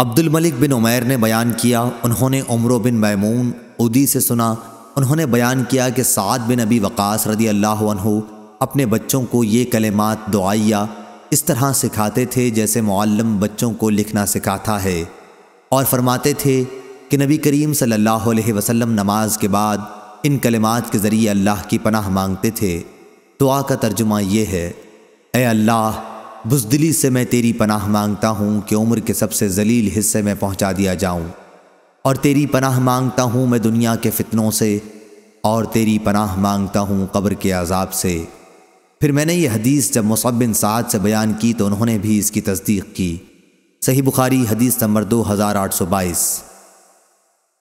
अब्दुल मलिक बिन उमैर ने बयान किया उन्होंने उम्र बिन मैमून उदी से सुना उन्होंने बयान किया कि साद बिन अबी वक़ास रदी अल्लाह अपने बच्चों को ये कलेमात दुआया इस तरह सिखाते थे जैसे मुअल्लम बच्चों को लिखना सिखाता है और फरमाते थे कि नबी करीम सल्लल्लाहु अलैहि वसल्लम नमाज के बाद इन कलेमात के ज़रिए अल्लाह की पनाह मांगते थे दुआ का तर्जुमा ये है ए अल्लाह बुजदिली से मैं तेरी पनाह मांगता हूँ कि उम्र के सबसे जलील हिस्से में पहुँचा दिया जाऊँ और तेरी पनाह मांगता हूँ मैं दुनिया के फितनों से और तेरी पनाह मांगता हूँ कब्र के अजाब से फिर मैंने ये हदीस जब मुसबिन साद से बयान की तो उन्होंने भी इसकी तस्दीक की सही बुखारी हदीस नंबर दो हज़ार आठ सौ बाईस